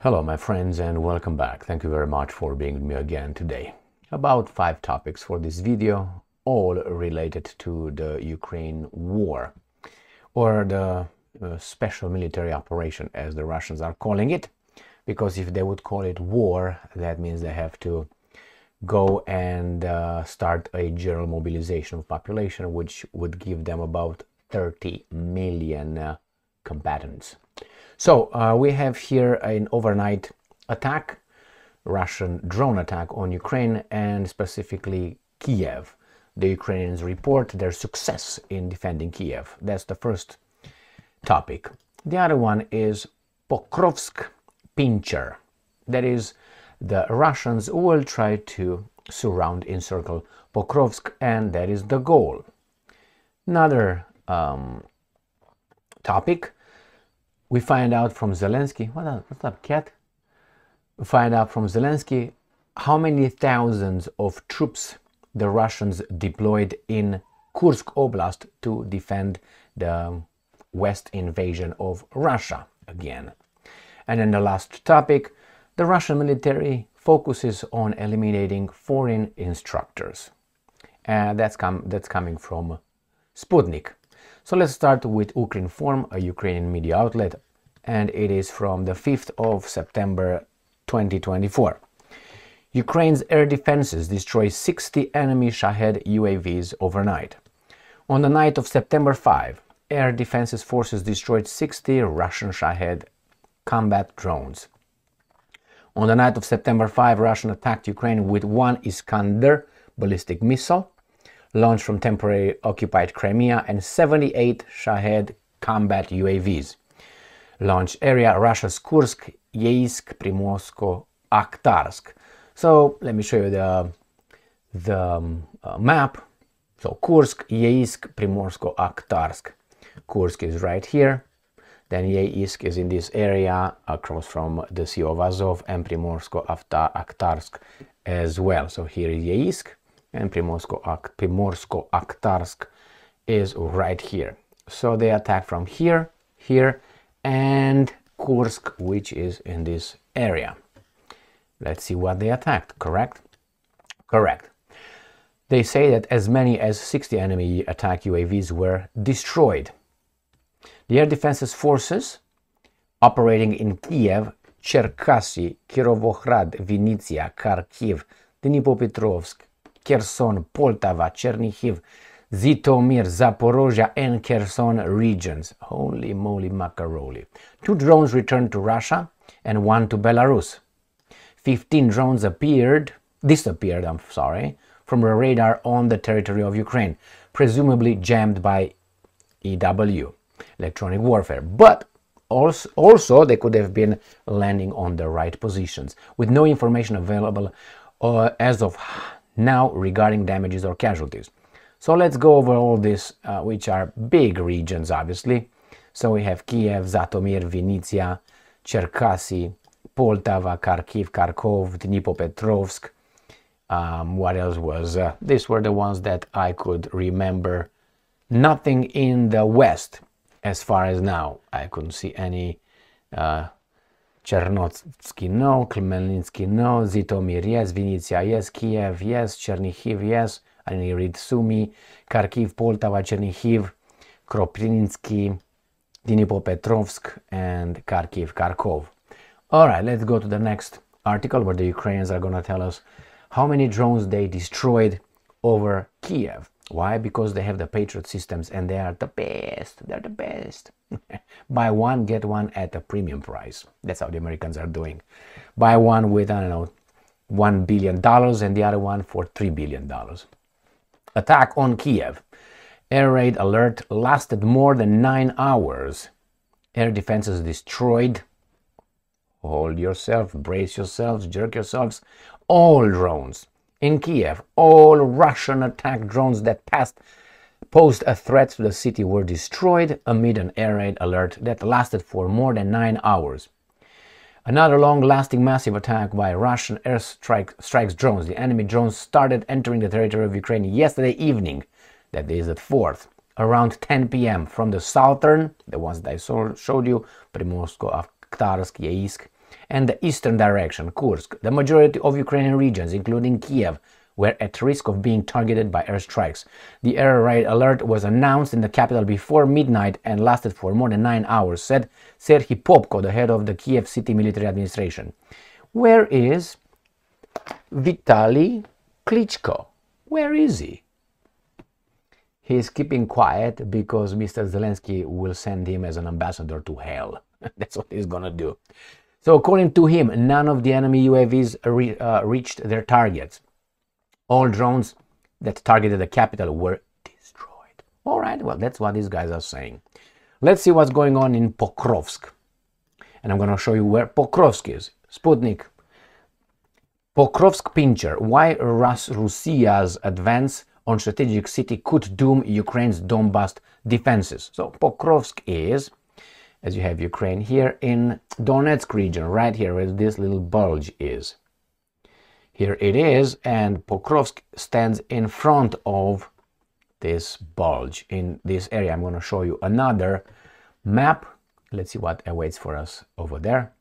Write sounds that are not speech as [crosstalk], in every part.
Hello, my friends, and welcome back. Thank you very much for being with me again today. About five topics for this video, all related to the Ukraine war, or the uh, special military operation, as the Russians are calling it, because if they would call it war, that means they have to go and uh, start a general mobilization of population, which would give them about 30 million uh, combatants. So uh, we have here an overnight attack, Russian drone attack on Ukraine and specifically Kiev. The Ukrainians report their success in defending Kiev. That's the first topic. The other one is Pokrovsk Pincher. That is, the Russians will try to surround, encircle Pokrovsk, and that is the goal. Another um, topic we find out from Zelensky, what up, what's up, cat? We find out from Zelensky how many thousands of troops the Russians deployed in Kursk Oblast to defend the West invasion of Russia again. And in the last topic, the Russian military focuses on eliminating foreign instructors. And uh, that's, com that's coming from Sputnik. So let's start with Ukrinform, a Ukrainian media outlet, and it is from the 5th of September 2024. Ukraine's air defenses destroy 60 enemy Shahed UAVs overnight. On the night of September 5, air defenses forces destroyed 60 Russian Shahed combat drones. On the night of September 5, Russia attacked Ukraine with one Iskander ballistic missile launched from temporary occupied Crimea, and 78 Shahed combat UAVs. Launch area Russia's Kursk, Yeisk, Primorsko, Akhtarsk. So let me show you the, the um, uh, map. So Kursk, Yeisk, Primorsko, Akhtarsk. Kursk is right here. Then Yeisk is in this area across from the Sea of Azov and Primorsko, Akhtarsk as well. So here is Yeisk and Primorsko-Akhtarsk is right here. So they attack from here, here, and Kursk, which is in this area. Let's see what they attacked, correct? Correct. They say that as many as 60 enemy attack UAVs were destroyed. The air defenses forces operating in Kiev, Cherkasy, Kirovohrad, Vinnytsia, Kharkiv, Dnipropetrovsk, Kherson, Poltava, Chernihiv, Zitomir, Zaporozhia, and Kherson regions. Holy moly macaroni. Two drones returned to Russia and one to Belarus. 15 drones appeared, disappeared, I'm sorry, from a radar on the territory of Ukraine, presumably jammed by EW, electronic warfare. But also, also they could have been landing on the right positions, with no information available uh, as of now regarding damages or casualties. So let's go over all this, uh, which are big regions, obviously. So we have Kiev, Zatomir, Vinnytsia, Cherkasy, Poltava, Kharkiv, Kharkov, Dnipropetrovsk. Um, what else was? Uh, these were the ones that I could remember. Nothing in the west, as far as now. I couldn't see any uh, Chernotsky no, Khmelnytsky no, Zitomir yes, Vinnytsia yes, Kiev yes, Chernihiv yes, and Sumi, Kharkiv, Poltava, Chernihiv, Kropivnitsky, Dnipropetrovsk, and Kharkiv, Kharkov. All right, let's go to the next article where the Ukrainians are going to tell us how many drones they destroyed over Kiev. Why? Because they have the Patriot systems and they are the best. They're the best. [laughs] Buy one, get one at a premium price. That's how the Americans are doing. Buy one with, I don't know, $1 billion and the other one for $3 billion. Attack on Kiev. Air raid alert lasted more than nine hours. Air defenses destroyed. Hold yourself, brace yourselves, jerk yourselves. All drones in Kiev. All Russian attack drones that passed posed a threat to the city were destroyed amid an air raid alert that lasted for more than nine hours. Another long-lasting massive attack by Russian airstrike strikes drones. The enemy drones started entering the territory of Ukraine yesterday evening, that is the 4th, around 10 p.m. from the southern, the ones that I saw, showed you, Primorsko-Akhtarsk, Yeisk, and the eastern direction, Kursk. The majority of Ukrainian regions, including Kiev, were at risk of being targeted by airstrikes. The air raid alert was announced in the capital before midnight and lasted for more than nine hours, said Serhiy Popko, the head of the Kiev City Military Administration. Where is Vitali Klitschko? Where is he? He is keeping quiet because Mr. Zelensky will send him as an ambassador to hell. [laughs] That's what he's gonna do. So according to him, none of the enemy UAVs re uh, reached their targets. All drones that targeted the capital were destroyed. All right, well, that's what these guys are saying. Let's see what's going on in Pokrovsk. And I'm going to show you where Pokrovsk is. Sputnik. Pokrovsk Pincher. Why Rus Russia's advance on strategic city could doom Ukraine's Donbass defenses. So Pokrovsk is as you have Ukraine here in Donetsk region, right here where this little bulge is. Here it is, and Pokrovsk stands in front of this bulge in this area. I'm going to show you another map. Let's see what awaits for us over there.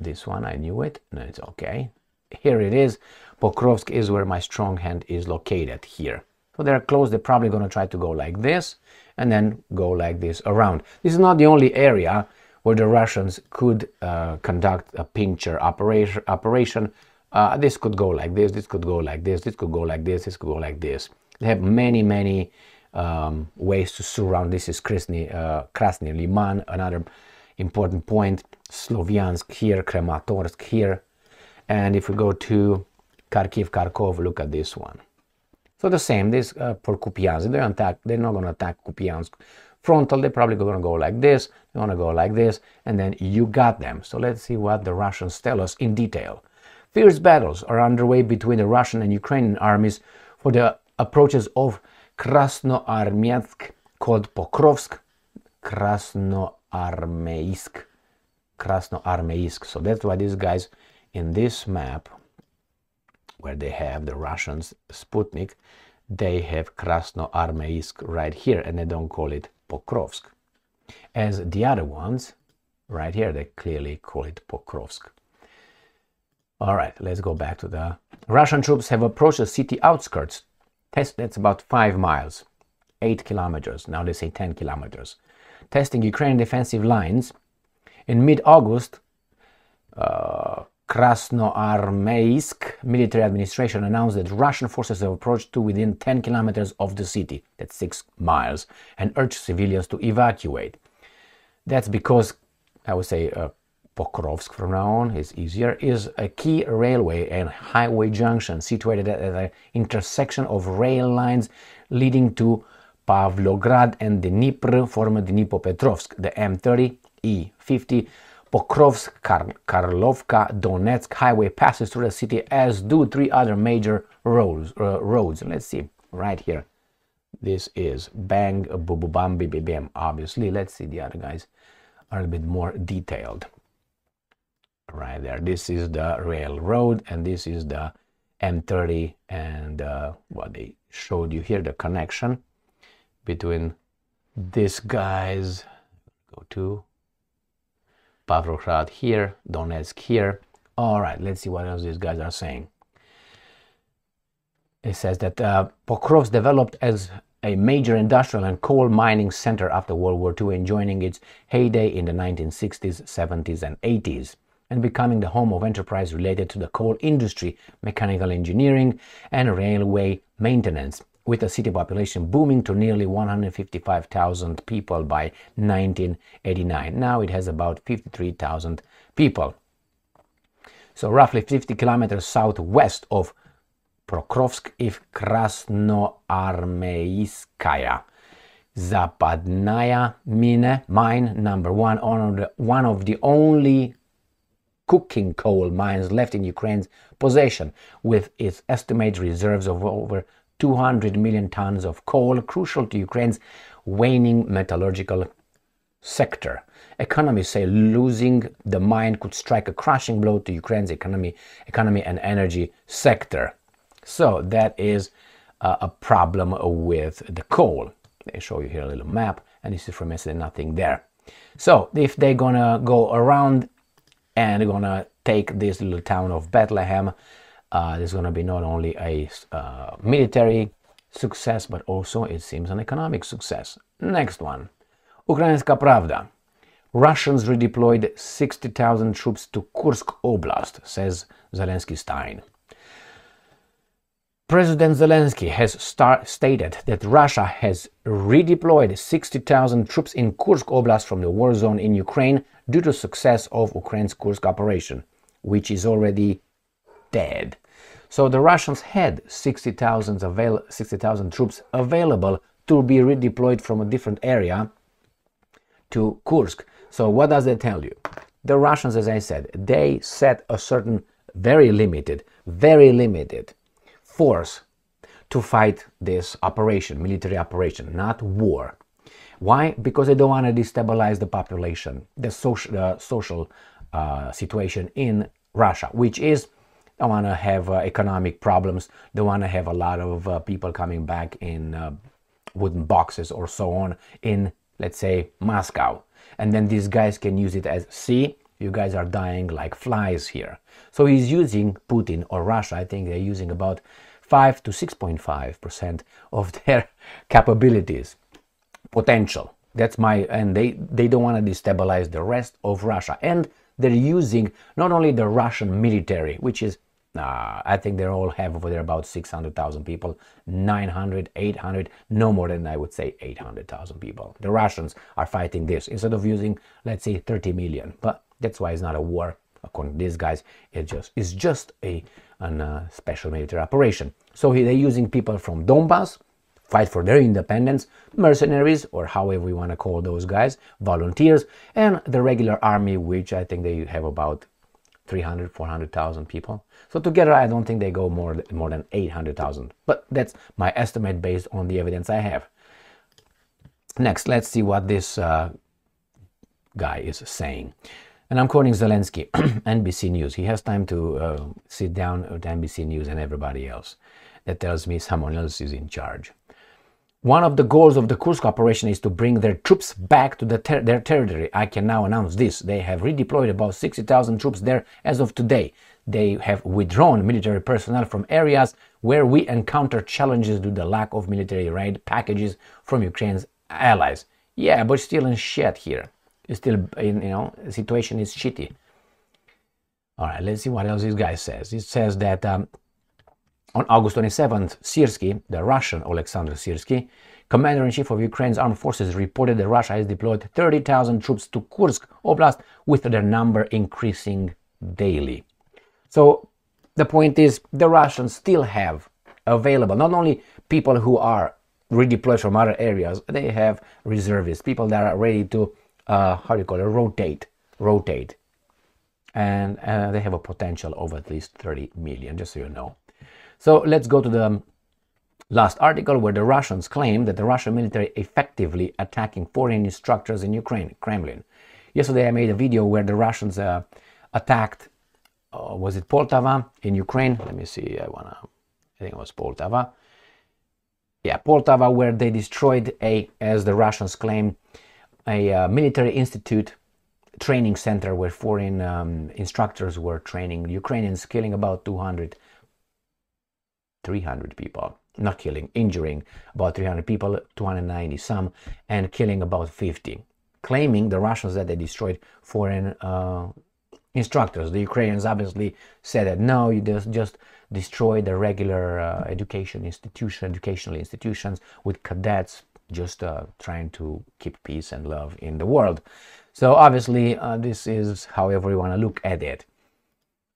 This one, I knew it. No, it's okay. Here it is. Pokrovsk is where my strong hand is located here. So they're close, they're probably going to try to go like this and then go like this around. This is not the only area where the Russians could uh, conduct a pincher operation. operation. Uh, this could go like this, this could go like this, this could go like this, this could go like this. They have many, many um, ways to surround. This is Krasny, uh, Krasny Liman, another important point. Sloviansk here, Krematorsk here. And if we go to Kharkiv, Kharkov, look at this one. So the same, this uh, for Kupiansk, they attack, they're not going to attack Kupiansk frontal, they're probably going to go like this, they're going to go like this, and then you got them. So let's see what the Russians tell us in detail. Fierce battles are underway between the Russian and Ukrainian armies for the approaches of Krasnoarmyansk called Pokrovsk, Krasnoarmeysk, Krasnoarmeysk. So that's why these guys in this map where they have the Russians Sputnik, they have Krasnoarmeysk right here and they don't call it Pokrovsk. As the other ones, right here, they clearly call it Pokrovsk. All right, let's go back to the... Russian troops have approached the city outskirts. That's about 5 miles, 8 kilometers. Now they say 10 kilometers. Testing Ukrainian defensive lines. In mid-August, uh, Krasnoarmeysk military administration announced that Russian forces have approached to within 10 kilometers of the city, that's 6 miles, and urged civilians to evacuate. That's because, I would say, uh, Pokrovsk from now on is easier, is a key railway and highway junction situated at the intersection of rail lines leading to Pavlograd and the Dnipro, former Dnipropetrovsk, the M30, E50, Pokrovsk, Kar Karlovka, Donetsk highway passes through the city, as do three other major roads. Uh, roads. Let's see right here. This is Bang Boo Bam Obviously, let's see the other guys are a little bit more detailed. Right there. This is the railroad, and this is the M30, and uh, what they showed you here the connection between this guy's go to Pavlograd here, Donetsk here. All right, let's see what else these guys are saying. It says that uh, Pokrovsk developed as a major industrial and coal mining center after World War II, enjoying its heyday in the 1960s, 70s, and 80s, and becoming the home of enterprise related to the coal industry, mechanical engineering, and railway maintenance with a city population booming to nearly 155,000 people by 1989. Now it has about 53,000 people. So roughly 50 kilometers southwest of Prokrovsk is Krasnoarmeyskaya. Zapadnaya mine, mine number one, one of, the, one of the only cooking coal mines left in Ukraine's possession, with its estimated reserves of over 200 million tons of coal, crucial to Ukraine's waning metallurgical sector. Economists say losing the mine could strike a crushing blow to Ukraine's economy, economy and energy sector. So that is uh, a problem with the coal. They show you here a little map, and this is from yesterday, nothing there. So if they're gonna go around and gonna take this little town of Bethlehem, uh, there's going to be not only a uh, military success, but also, it seems, an economic success. Next one. Ukrainska Pravda. Russians redeployed 60,000 troops to Kursk Oblast, says Zelensky Stein. President Zelensky has stated that Russia has redeployed 60,000 troops in Kursk Oblast from the war zone in Ukraine due to success of Ukraine's Kursk operation, which is already dead. So the Russians had 60,000 avail 60, troops available to be redeployed from a different area to Kursk. So what does that tell you? The Russians, as I said, they set a certain very limited, very limited force to fight this operation, military operation, not war. Why? Because they don't want to destabilize the population, the social, uh, social uh, situation in Russia, which is don't want to have uh, economic problems. They want to have a lot of uh, people coming back in uh, wooden boxes or so on in, let's say, Moscow. And then these guys can use it as, see, you guys are dying like flies here. So he's using Putin or Russia, I think they're using about 5 to 6.5% of [laughs] their capabilities, potential. That's my, and they, they don't want to destabilize the rest of Russia. And they're using not only the Russian military, which is uh, I think they all have over there about 600,000 people, 900, 800, no more than I would say 800,000 people. The Russians are fighting this instead of using, let's say, 30 million. But that's why it's not a war. According to these guys, it just it's just a an, uh, special military operation. So they're using people from Donbass, fight for their independence, mercenaries, or however we want to call those guys, volunteers, and the regular army, which I think they have about 300, 400,000 people. So together, I don't think they go more, more than 800,000. But that's my estimate based on the evidence I have. Next, let's see what this uh, guy is saying. And I'm quoting Zelensky, [clears throat] NBC News. He has time to uh, sit down with NBC News and everybody else. That tells me someone else is in charge. One of the goals of the Kursk operation is to bring their troops back to the ter their territory. I can now announce this. They have redeployed about 60,000 troops there as of today. They have withdrawn military personnel from areas where we encounter challenges due to the lack of military aid packages from Ukraine's allies. Yeah, but still in shit here. It's still, in, you know, situation is shitty. All right, let's see what else this guy says. It says that um, on August 27th, Sirsky, the Russian Alexander Sirsky, commander-in-chief of Ukraine's armed forces, reported that Russia has deployed 30,000 troops to Kursk Oblast, with their number increasing daily. So the point is, the Russians still have available not only people who are redeployed from other areas, they have reservists, people that are ready to, uh, how do you call it, rotate, rotate. And uh, they have a potential of at least 30 million, just so you know. So let's go to the um, last article where the Russians claim that the Russian military effectively attacking foreign instructors in Ukraine, Kremlin. Yesterday I made a video where the Russians uh, attacked, uh, was it Poltava in Ukraine? Let me see, I wanna, I think it was Poltava. Yeah, Poltava where they destroyed a, as the Russians claim, a uh, military institute training center where foreign um, instructors were training Ukrainians, killing about 200 300 people. Not killing, injuring about 300 people, 290 some, and killing about 50. Claiming the Russians that they destroyed foreign uh, instructors. The Ukrainians obviously said that no, you just, just destroy the regular uh, education institution, educational institutions with cadets just uh, trying to keep peace and love in the world. So obviously, uh, this is how everyone look at it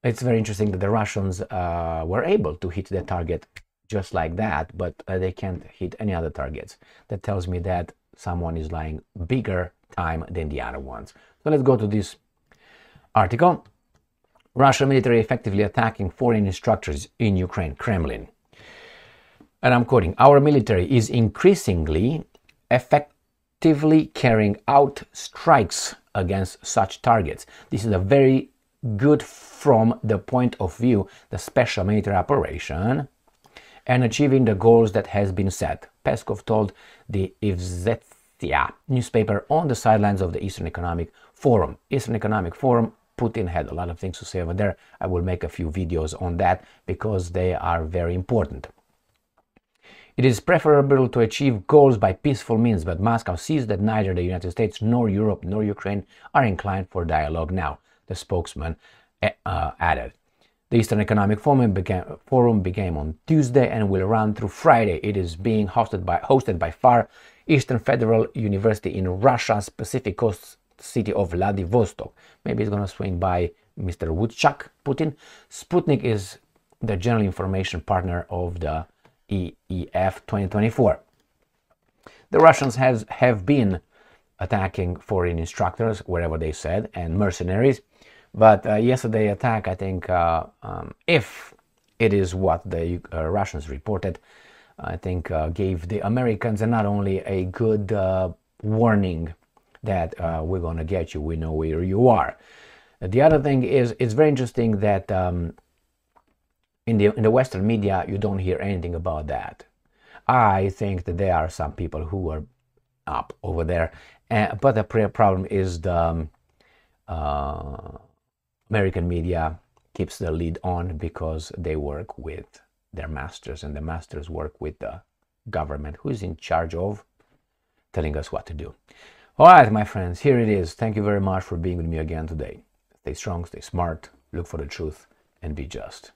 it's very interesting that the Russians uh, were able to hit the target just like that, but uh, they can't hit any other targets. That tells me that someone is lying bigger time than the other ones. So let's go to this article. Russian military effectively attacking foreign instructors in Ukraine, Kremlin. And I'm quoting, our military is increasingly effectively carrying out strikes against such targets. This is a very good from the point of view the special military operation and achieving the goals that has been set, Peskov told the Ivzetsia newspaper on the sidelines of the Eastern Economic Forum. Eastern Economic Forum, Putin had a lot of things to say over there. I will make a few videos on that because they are very important. It is preferable to achieve goals by peaceful means, but Moscow sees that neither the United States nor Europe nor Ukraine are inclined for dialogue now the spokesman eh, uh, added. The Eastern Economic Forum began. Forum became on Tuesday and will run through Friday. It is being hosted by hosted by FAR, Eastern Federal University in Russia's Pacific Coast city of Vladivostok. Maybe it's gonna swing by Mr. Woodchuck Putin. Sputnik is the general information partner of the EEF 2024. The Russians has, have been attacking foreign instructors wherever they said and mercenaries but uh, yesterday attack, I think, uh, um, if it is what the uh, Russians reported, I think uh, gave the Americans and not only a good uh, warning that uh, we're gonna get you, we know where you are. The other thing is, it's very interesting that um, in the in the Western media you don't hear anything about that. I think that there are some people who are up over there, eh, but the problem is the um, uh, American media keeps the lead on because they work with their masters and the masters work with the government who is in charge of telling us what to do. All right, my friends, here it is. Thank you very much for being with me again today. Stay strong, stay smart, look for the truth, and be just.